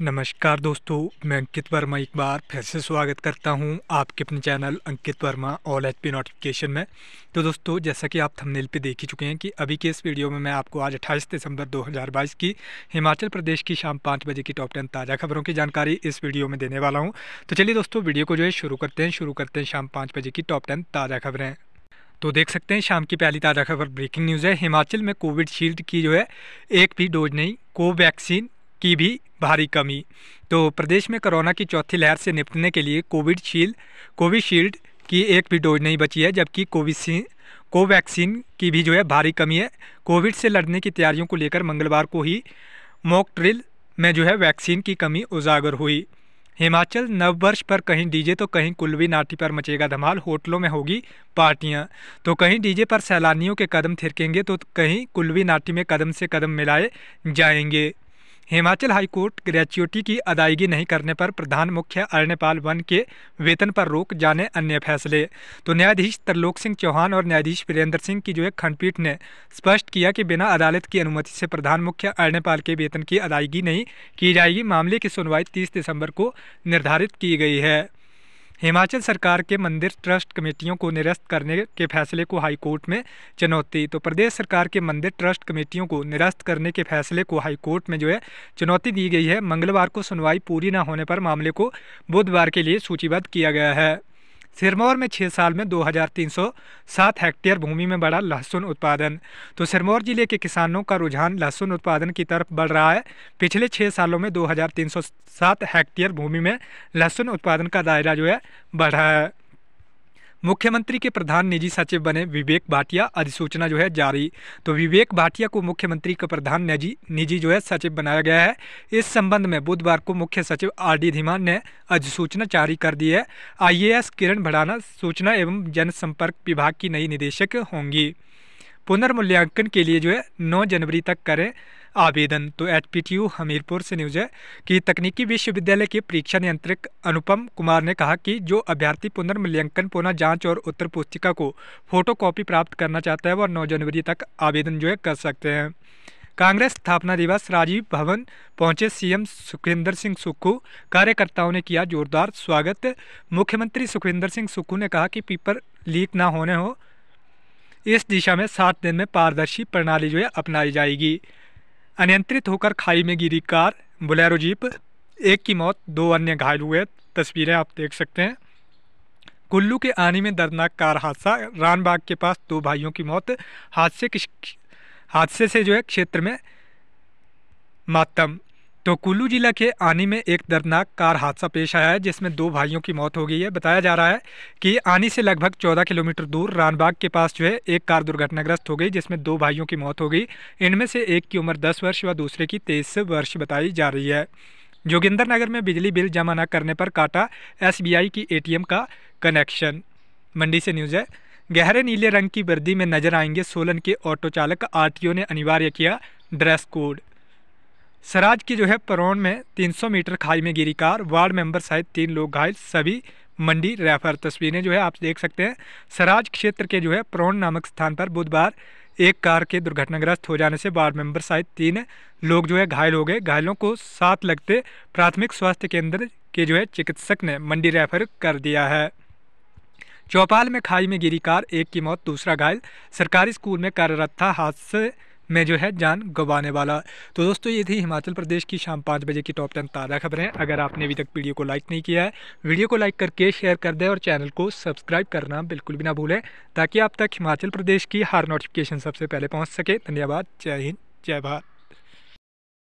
नमस्कार दोस्तों मैं अंकित वर्मा एक बार फिर से स्वागत करता हूं आपके अपने channel Ankit Verma all H P notification में तो दोस्तों जैसा कि आप थंबनेल पे देख ही चुके हैं कि अभी के इस वीडियो में मैं आपको आज 28 दिसंबर 2022 की हिमाचल प्रदेश की शाम पाँच बजे की टॉप टेन ताज़ा खबरों की जानकारी इस वीडियो में देने वाला हूँ तो चलिए दोस्तों वीडियो को जो है शुरू करते हैं शुरू करते हैं शाम पाँच बजे की टॉप टेन ताज़ा खबरें तो देख सकते हैं शाम की पहली ताज़ा खबर ब्रेकिंग न्यूज़ है हिमाचल में कोविडशील्ड की जो है एक भी डोज नहीं कोवैक्सीन की भी भारी कमी तो प्रदेश में कोरोना की चौथी लहर से निपटने के लिए कोविडशील्ड कोविशील्ड की एक भी डोज नहीं बची है जबकि कोविशी कोवैक्सीन की भी जो है भारी कमी है कोविड से लड़ने की तैयारियों को लेकर मंगलवार को ही मॉक ड्रिल में जो है वैक्सीन की कमी उजागर हुई हिमाचल नववर्ष पर कहीं डीजे तो कहीं कुलवी नाटी पर मचेगा धमाल होटलों में होगी पार्टियां तो कहीं डीजे पर सैलानियों के कदम थिरकेंगे तो कहीं कुलवी नाटी में कदम से कदम मिलाए जाएंगे हिमाचल हाईकोर्ट ग्रेचुटी की अदायगी नहीं करने पर प्रधान मुख्य अरण्यपाल वन के वेतन पर रोक जाने अन्य फैसले तो न्यायाधीश त्रिलोक सिंह चौहान और न्यायाधीश वीरेंद्र सिंह की जो है खंडपीठ ने स्पष्ट किया कि बिना अदालत की अनुमति से प्रधान मुख्य अरण्यपाल के वेतन की अदायगी नहीं की जाएगी मामले की सुनवाई तीस दिसंबर को निर्धारित की गई है हिमाचल सरकार के मंदिर ट्रस्ट कमेटियों को निरस्त करने के फैसले को हाईकोर्ट में चुनौती तो प्रदेश सरकार के मंदिर ट्रस्ट कमेटियों को निरस्त करने के फैसले को हाईकोर्ट में जो है चुनौती दी गई है मंगलवार को सुनवाई पूरी न होने पर मामले को बुधवार के लिए सूचीबद्ध किया गया है सिरमौर में छः साल में 2,307 हेक्टेयर भूमि में बढ़ा लहसुन उत्पादन तो सिरमौर जिले के किसानों का रुझान लहसुन उत्पादन की तरफ बढ़ रहा है पिछले छः सालों में 2,307 हेक्टेयर भूमि में लहसुन उत्पादन का दायरा जो है बढ़ा है मुख्यमंत्री के प्रधान निजी सचिव बने विवेक भाटिया अधिसूचना जो है जारी तो विवेक भाटिया को मुख्यमंत्री का प्रधान निजी निजी जो है सचिव बनाया गया है इस संबंध में बुधवार को मुख्य सचिव आर डी धीमान ने अधिसूचना जारी कर दी है आईएएस किरण भड़ाना सूचना एवं जनसंपर्क विभाग की नई निदेशक होंगी पुनर्मूल्यांकन के लिए जो है नौ जनवरी तक करें आवेदन तो एच हमीरपुर से न्यूज है कि तकनीकी विश्वविद्यालय के परीक्षा नियंत्रक अनुपम कुमार ने कहा कि जो अभ्यर्थी पुनर्मूल्यांकन पुनः जांच और उत्तर पुस्तिका को फोटो कॉपी प्राप्त करना चाहता है वह नौ जनवरी तक आवेदन जो है कर सकते हैं कांग्रेस स्थापना दिवस राजीव भवन पहुंचे सीएम सुखविंदर सिंह सुक्खू कार्यकर्ताओं ने किया जोरदार स्वागत मुख्यमंत्री सुखविंदर सिंह सुक्खू ने कहा कि पेपर लीक ना होने हो इस दिशा में सात दिन में पारदर्शी प्रणाली जो है अपनाई जाएगी अनियंत्रित होकर खाई में गिरी कार बुलेरो जीप एक की मौत दो अन्य घायल हुए तस्वीरें आप देख सकते हैं कुल्लू के आनी में दर्दनाक कार हादसा रानबाग के पास दो भाइयों की मौत हादसे की हादसे से जो है क्षेत्र में मातम तो कुल्लू जिला के आनी में एक दर्दनाक कार हादसा पेश आया है जिसमें दो भाइयों की मौत हो गई है बताया जा रहा है कि आनी से लगभग 14 किलोमीटर दूर रानबाग के पास जो है एक कार दुर्घटनाग्रस्त हो गई जिसमें दो भाइयों की मौत हो गई इनमें से एक की उम्र 10 वर्ष व दूसरे की तेईस वर्ष बताई जा रही है जोगिंदर नगर में बिजली बिल जमा न करने पर काटा एस की ए का कनेक्शन मंडी से न्यूज़ है गहरे नीले रंग की वर्दी में नजर आएंगे सोलन के ऑटो चालक आर ने अनिवार्य किया ड्रेस कोड सराज की जो है परौन में 300 मीटर खाई में गिरी कार वार्ड मेंबर सहित तीन लोग घायल सभी मंडी रेफर तस्वीरें जो है आप देख सकते हैं सराज क्षेत्र के जो है परौन नामक स्थान पर बुधवार एक कार के दुर्घटनाग्रस्त हो जाने से वार्ड मेंबर सहित तीन लोग जो है घायल हो गए घायलों को साथ लगते प्राथमिक स्वास्थ्य केंद्र के जो है चिकित्सक ने मंडी रेफर कर दिया है चौपाल में खाई में गिरी कार एक की मौत दूसरा घायल सरकारी स्कूल में कार्यरत था हादसे मैं जो है जान गंवाने वाला तो दोस्तों ये थी हिमाचल प्रदेश की शाम पाँच बजे की टॉप टेन ताज़ा खबरें अगर आपने अभी तक वीडियो को लाइक नहीं किया है वीडियो को लाइक करके शेयर कर दें और चैनल को सब्सक्राइब करना बिल्कुल भी ना भूलें ताकि आप तक हिमाचल प्रदेश की हर नोटिफिकेशन सबसे पहले पहुँच सके धन्यवाद जय हिंद जय भारत